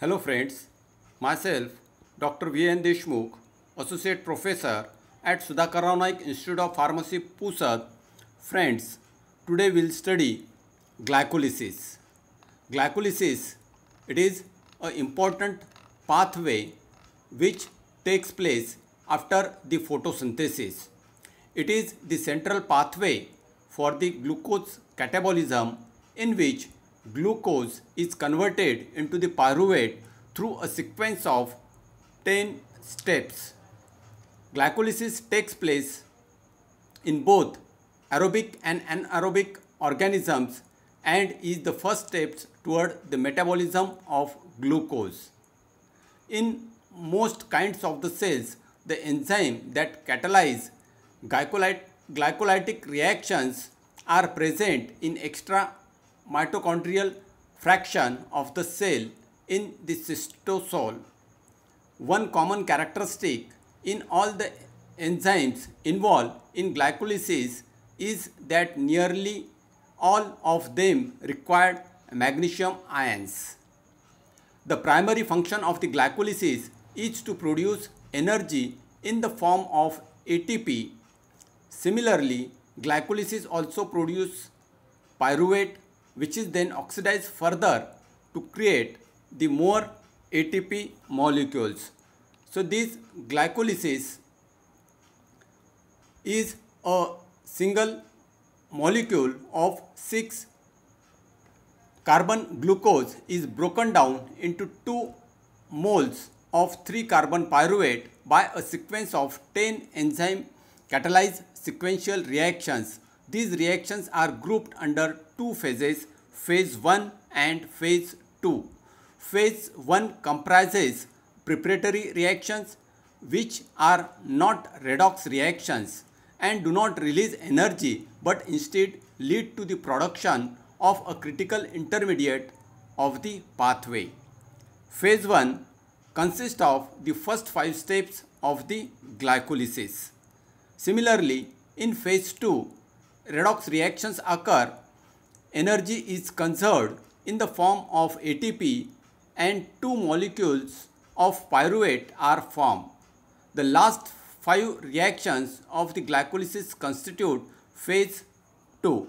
Hello friends, myself Dr. V. N. Deshmukh, Associate Professor at Sudhakar Institute of Pharmacy, Pusad. Friends, today we'll study glycolysis. Glycolysis, it is an important pathway which takes place after the photosynthesis. It is the central pathway for the glucose catabolism in which glucose is converted into the pyruvate through a sequence of 10 steps. Glycolysis takes place in both aerobic and anaerobic organisms and is the first step toward the metabolism of glucose. In most kinds of the cells, the enzyme that catalyze glycolytic reactions are present in extra mitochondrial fraction of the cell in the cytosol. One common characteristic in all the enzymes involved in glycolysis is that nearly all of them require magnesium ions. The primary function of the glycolysis is to produce energy in the form of ATP. Similarly, glycolysis also produces pyruvate which is then oxidized further to create the more ATP molecules. So this glycolysis is a single molecule of 6 carbon glucose is broken down into 2 moles of 3 carbon pyruvate by a sequence of 10 enzyme catalyzed sequential reactions these reactions are grouped under two phases, phase 1 and phase 2. Phase 1 comprises preparatory reactions which are not redox reactions and do not release energy but instead lead to the production of a critical intermediate of the pathway. Phase 1 consists of the first 5 steps of the glycolysis. Similarly, in phase 2, redox reactions occur, energy is conserved in the form of ATP and two molecules of pyruvate are formed. The last five reactions of the glycolysis constitute phase 2.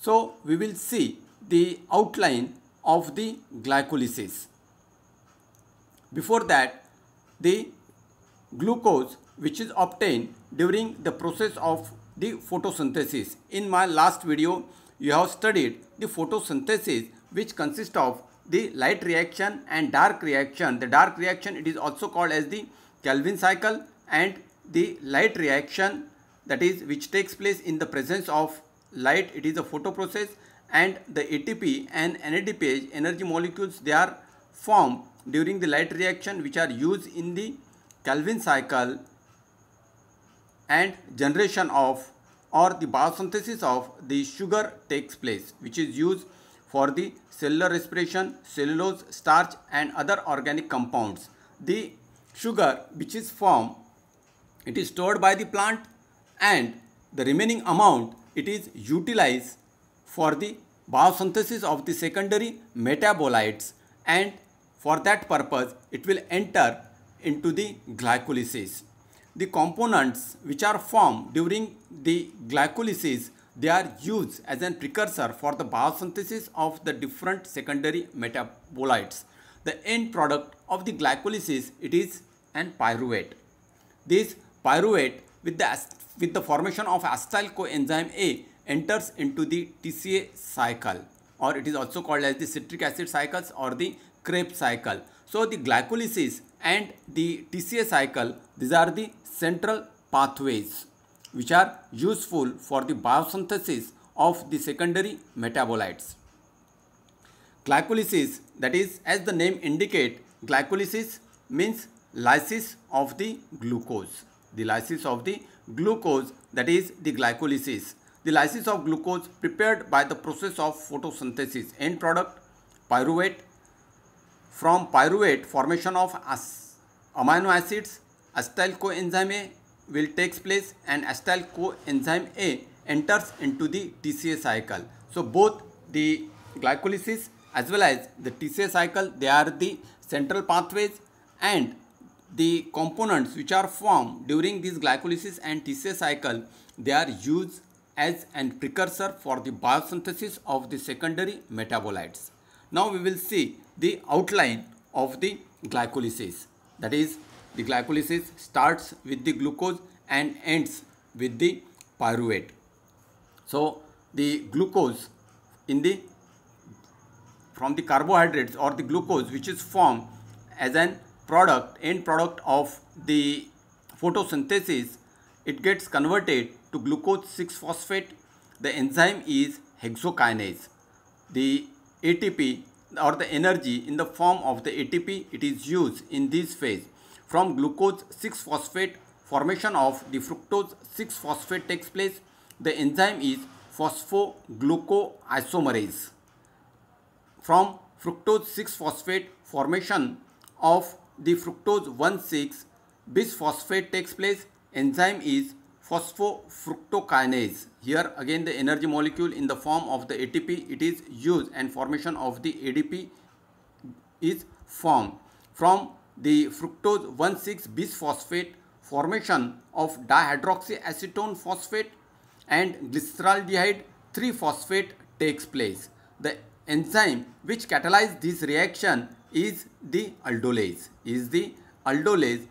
So we will see the outline of the glycolysis. Before that, the glucose which is obtained during the process of the photosynthesis. In my last video, you have studied the photosynthesis which consists of the light reaction and dark reaction. The dark reaction it is also called as the Calvin cycle and the light reaction that is which takes place in the presence of light it is a photo process and the ATP and NADPH energy molecules they are formed during the light reaction which are used in the Calvin cycle and generation of or the biosynthesis of the sugar takes place which is used for the cellular respiration, cellulose, starch and other organic compounds. The sugar which is formed, it is stored by the plant and the remaining amount it is utilized for the biosynthesis of the secondary metabolites and for that purpose it will enter into the glycolysis the components which are formed during the glycolysis they are used as a precursor for the biosynthesis of the different secondary metabolites. The end product of the glycolysis it is an pyruvate. This pyruvate with the, with the formation of acetyl coenzyme A enters into the TCA cycle or it is also called as the citric acid cycles or the Krebs cycle. So the glycolysis and the TCA cycle, these are the central pathways which are useful for the biosynthesis of the secondary metabolites. Glycolysis, that is as the name indicate, glycolysis means lysis of the glucose. The lysis of the glucose, that is the glycolysis. The lysis of glucose prepared by the process of photosynthesis. End product, pyruvate from pyruvate formation of amino acids acetyl coenzyme A will takes place and acetyl coenzyme A enters into the TCA cycle. So both the glycolysis as well as the TCA cycle they are the central pathways and the components which are formed during this glycolysis and TCA cycle they are used as an precursor for the biosynthesis of the secondary metabolites. Now we will see the outline of the glycolysis. That is, the glycolysis starts with the glucose and ends with the pyruvate. So, the glucose in the from the carbohydrates or the glucose which is formed as an product, end product of the photosynthesis, it gets converted to glucose 6-phosphate. The enzyme is hexokinase. The ATP or the energy in the form of the ATP it is used in this phase. From glucose 6-phosphate formation of the fructose 6-phosphate takes place. The enzyme is phosphoglucoisomerase. From fructose 6-phosphate formation of the fructose 1,6 bisphosphate takes place. Enzyme is phosphofructokinase. Here again the energy molecule in the form of the ATP it is used and formation of the ADP is formed. From the fructose 1,6-bisphosphate formation of dihydroxyacetone phosphate and glyceraldehyde 3-phosphate takes place. The enzyme which catalyzes this reaction is the aldolase, is the aldolase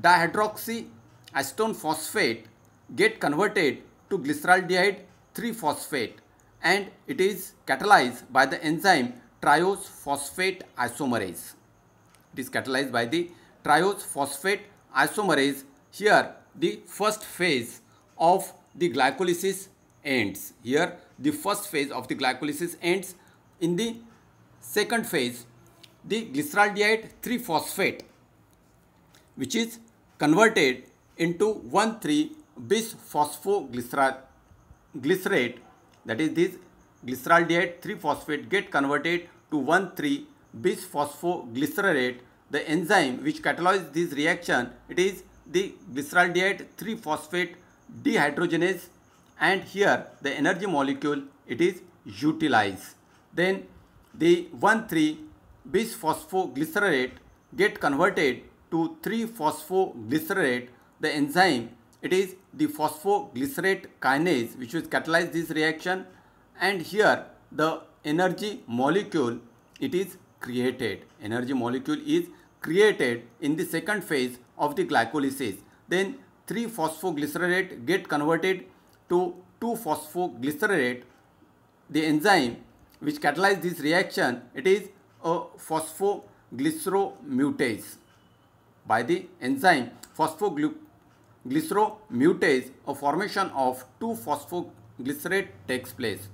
dihydroxyacetone phosphate get converted to glyceraldehyde 3-phosphate and it is catalyzed by the enzyme triose phosphate isomerase. It is catalyzed by the triose phosphate isomerase. Here the first phase of the glycolysis ends. Here the first phase of the glycolysis ends. In the second phase the glyceraldehyde 3-phosphate which is converted into 1,3 bisphosphoglycerate that is this glyceraldehyde 3 phosphate get converted to one, three bisphosphoglycerate the enzyme which catalyzes this reaction it is the glyceraldehyde 3 phosphate dehydrogenase and here the energy molecule it is utilized then the one, three bisphosphoglycerate get converted to 3 phosphoglycerate the enzyme it is the phosphoglycerate kinase which will catalyze this reaction and here the energy molecule it is created. Energy molecule is created in the second phase of the glycolysis. Then 3 phosphoglycerate get converted to 2 phosphoglycerate. The enzyme which catalyzes this reaction it is a phosphoglyceromutase by the enzyme phosphoglycerate glyceromutase, a formation of 2-phosphoglycerate takes place.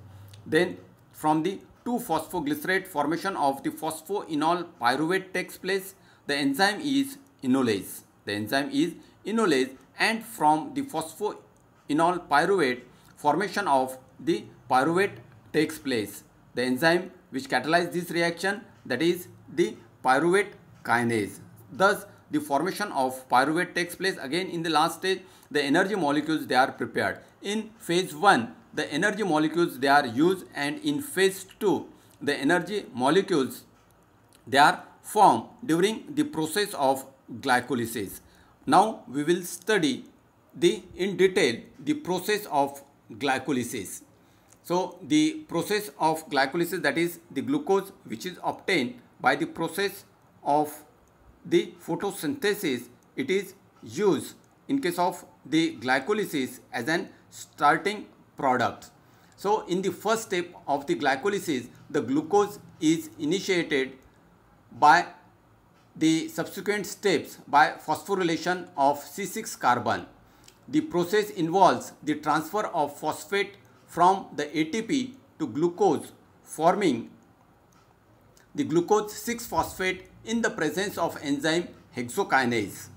Then from the 2-phosphoglycerate formation of the phosphoenol pyruvate takes place. The enzyme is enolase. The enzyme is enolase and from the phosphoenol pyruvate formation of the pyruvate takes place. The enzyme which catalyzes this reaction that is the pyruvate kinase. Thus the formation of pyruvate takes place. Again, in the last stage, the energy molecules, they are prepared. In phase 1, the energy molecules, they are used and in phase 2, the energy molecules, they are formed during the process of glycolysis. Now, we will study the in detail the process of glycolysis. So, the process of glycolysis that is the glucose which is obtained by the process of the photosynthesis, it is used in case of the glycolysis as an starting product. So in the first step of the glycolysis, the glucose is initiated by the subsequent steps by phosphorylation of C6 carbon. The process involves the transfer of phosphate from the ATP to glucose forming the glucose 6-phosphate in the presence of enzyme hexokinase.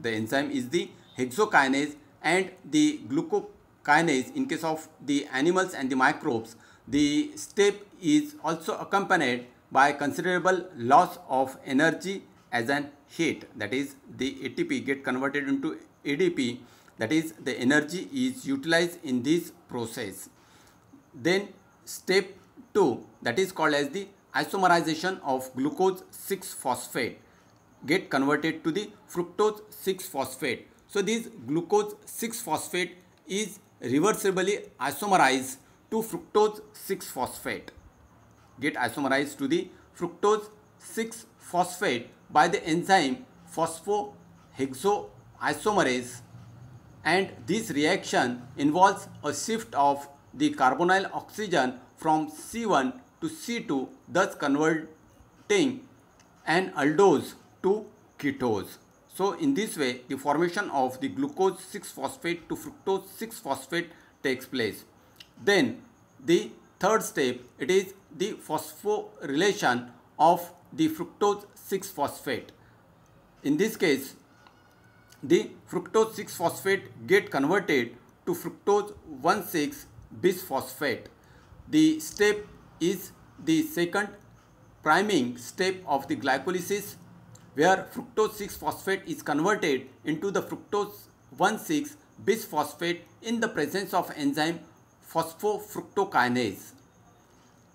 The enzyme is the hexokinase and the glucokinase in case of the animals and the microbes. The step is also accompanied by considerable loss of energy as an heat that is the ATP get converted into ADP that is the energy is utilized in this process. Then step 2 that is called as the isomerization of glucose 6-phosphate get converted to the fructose 6-phosphate. So this glucose 6-phosphate is reversibly isomerized to fructose 6-phosphate. Get isomerized to the fructose 6-phosphate by the enzyme phosphohexoisomerase and this reaction involves a shift of the carbonyl oxygen from C1 to C2, thus converting an aldose to ketose. So in this way, the formation of the glucose 6-phosphate to fructose 6-phosphate takes place. Then the third step, it is the phosphorylation of the fructose 6-phosphate. In this case, the fructose 6-phosphate get converted to fructose 1,6-bisphosphate. The step is the second priming step of the glycolysis where fructose 6 phosphate is converted into the fructose 1,6 bisphosphate in the presence of enzyme phosphofructokinase.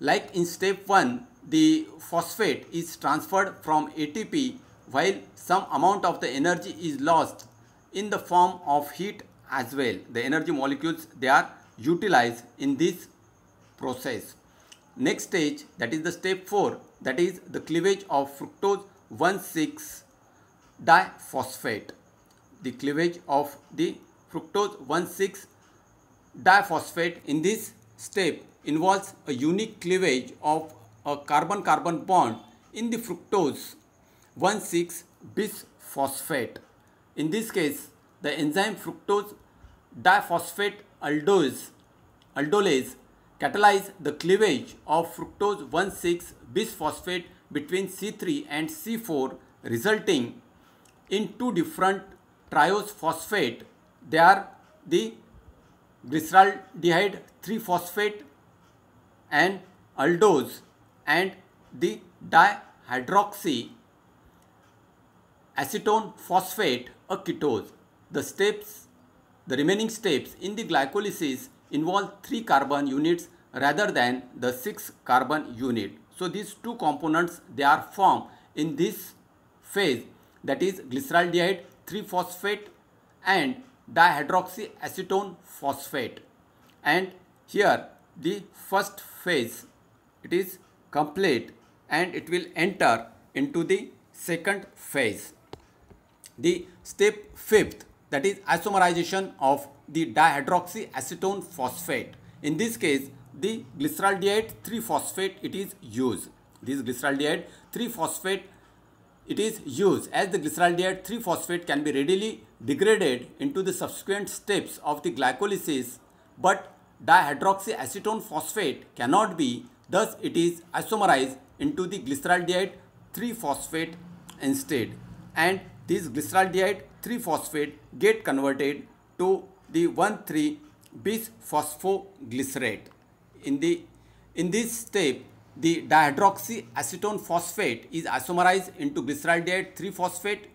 Like in step 1, the phosphate is transferred from ATP while some amount of the energy is lost in the form of heat as well. The energy molecules, they are utilized in this process. Next stage that is the step 4 that is the cleavage of fructose 1,6 diphosphate. The cleavage of the fructose 1,6 diphosphate in this step involves a unique cleavage of a carbon-carbon bond in the fructose 1,6 bisphosphate. In this case, the enzyme fructose diphosphate aldose, aldolase catalyze the cleavage of fructose 1,6 bisphosphate between C3 and C4 resulting in two different triose phosphate. They are the glyceraldehyde 3-phosphate and aldose and the dihydroxy acetone phosphate a ketose. The steps, the remaining steps in the glycolysis involve three carbon units rather than the six carbon unit. So these two components they are formed in this phase that is glyceraldehyde 3 phosphate and dihydroxyacetone phosphate and here the first phase it is complete and it will enter into the second phase. The step fifth that is isomerization of the dihydroxyacetone phosphate. In this case, the glyceraldehyde 3-phosphate it is used. This glyceraldehyde 3-phosphate it is used as the glyceraldehyde 3-phosphate can be readily degraded into the subsequent steps of the glycolysis but dihydroxyacetone phosphate cannot be thus it is isomerized into the glyceraldehyde 3-phosphate instead and this glyceraldehyde 3 phosphate get converted to the 1 3 bisphosphoglycerate. In, the, in this step, the dihydroxyacetone phosphate is isomerized into glyceride 3 phosphate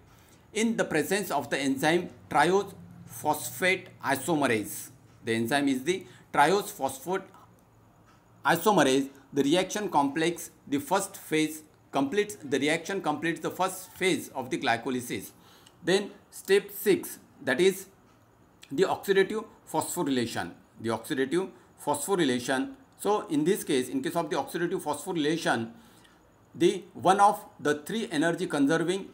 in the presence of the enzyme triose phosphate isomerase. The enzyme is the triose phosphate isomerase. The reaction complex, the first phase completes the reaction completes the first phase of the glycolysis. Then step 6 that is the oxidative phosphorylation. The oxidative phosphorylation. So in this case in case of the oxidative phosphorylation the one of the three energy conserving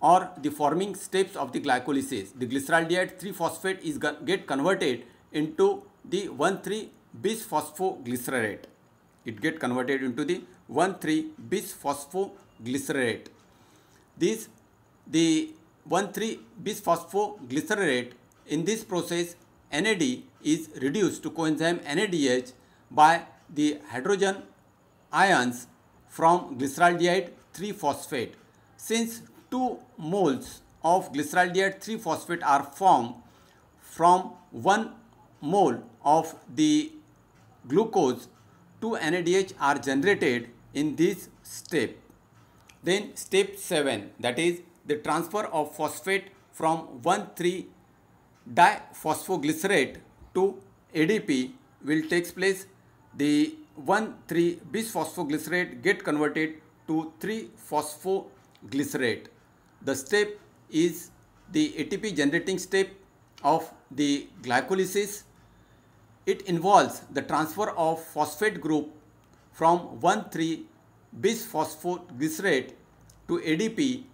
or the forming steps of the glycolysis. The glyceraldehyde 3 phosphate is get converted into the 1 3 bisphosphoglycerate. It get converted into the 1 3 bisphosphoglycerate. This the 1,3-bisphosphoglycerate. In this process, NAD is reduced to coenzyme NADH by the hydrogen ions from glyceraldehyde 3-phosphate. Since 2 moles of glyceraldehyde 3-phosphate are formed from 1 mole of the glucose, 2 NADH are generated in this step. Then step 7 that is the transfer of phosphate from 1,3-diphosphoglycerate to ADP will takes place. The 1,3-bisphosphoglycerate get converted to 3-phosphoglycerate. The step is the ATP generating step of the glycolysis. It involves the transfer of phosphate group from 1,3 bisphosphoglycerate to ADP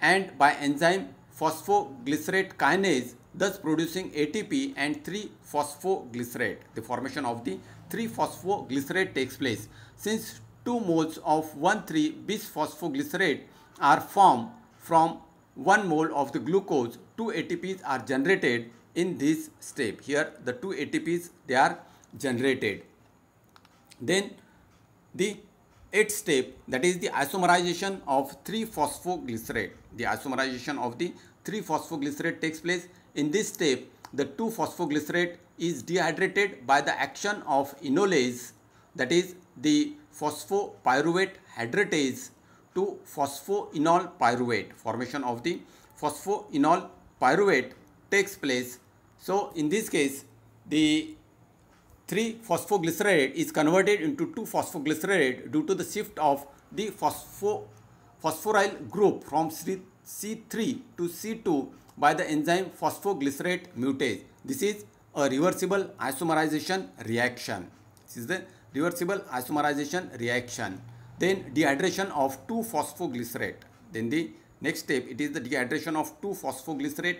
and by enzyme phosphoglycerate kinase thus producing ATP and 3-phosphoglycerate. The formation of the 3-phosphoglycerate takes place. Since 2 moles of 1,3-bisphosphoglycerate are formed from 1 mole of the glucose, 2 ATPs are generated in this step. Here the 2 ATPs they are generated. Then the 8th step that is the isomerization of 3-phosphoglycerate. The isomerization of the 3-phosphoglycerate takes place. In this step, the 2-phosphoglycerate is dehydrated by the action of enolase that is the phosphopyruvate hydratase to phosphoenol pyruvate. Formation of the phosphoenol pyruvate takes place. So, in this case, the 3 phosphoglycerate is converted into 2 phosphoglycerate due to the shift of the phospho phosphoryl group from C3 to C2 by the enzyme phosphoglycerate mutase. This is a reversible isomerization reaction. This is the reversible isomerization reaction. Then dehydration of 2 phosphoglycerate. Then the Next step, it is the dehydration of 2-phosphoglycerate.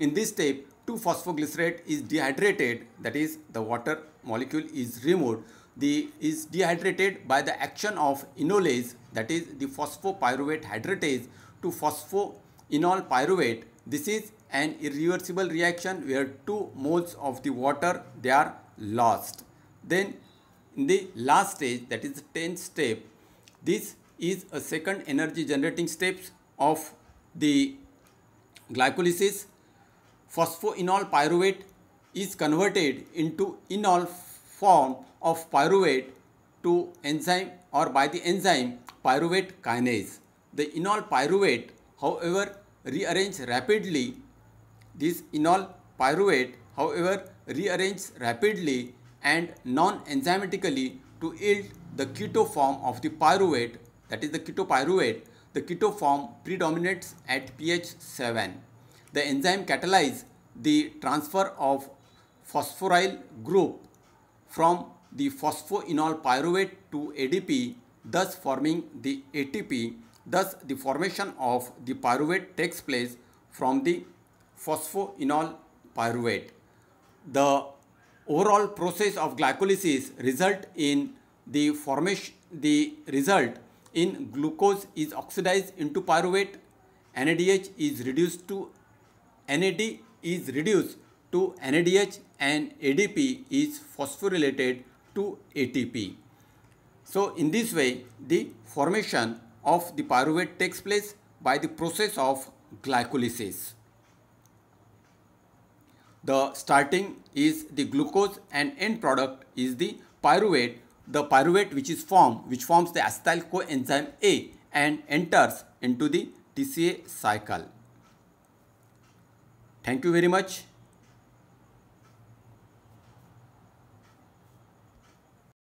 In this step, 2-phosphoglycerate is dehydrated, that is the water molecule is removed. The is dehydrated by the action of enolase, that is the phosphopyruvate hydratase to phosphoenol pyruvate. This is an irreversible reaction where 2 moles of the water, they are lost. Then in the last stage, that is the 10th step, this is a second energy generating steps of the glycolysis, phosphoenol pyruvate is converted into enol form of pyruvate to enzyme or by the enzyme pyruvate kinase. The enol pyruvate however rearrange rapidly this enol pyruvate however rearranges rapidly and non-enzymatically to yield the keto form of the pyruvate that is the ketopyruvate the keto form predominates at pH 7. The enzyme catalyzes the transfer of phosphoryl group from the phosphoenol pyruvate to ADP, thus forming the ATP. Thus, the formation of the pyruvate takes place from the phosphoenol pyruvate. The overall process of glycolysis result in the formation the result in glucose is oxidized into pyruvate, NADH is reduced to NAD is reduced to NADH and ADP is phosphorylated to ATP. So in this way the formation of the pyruvate takes place by the process of glycolysis. The starting is the glucose and end product is the pyruvate the pyruvate which is formed, which forms the acetyl coenzyme A and enters into the TCA cycle. Thank you very much.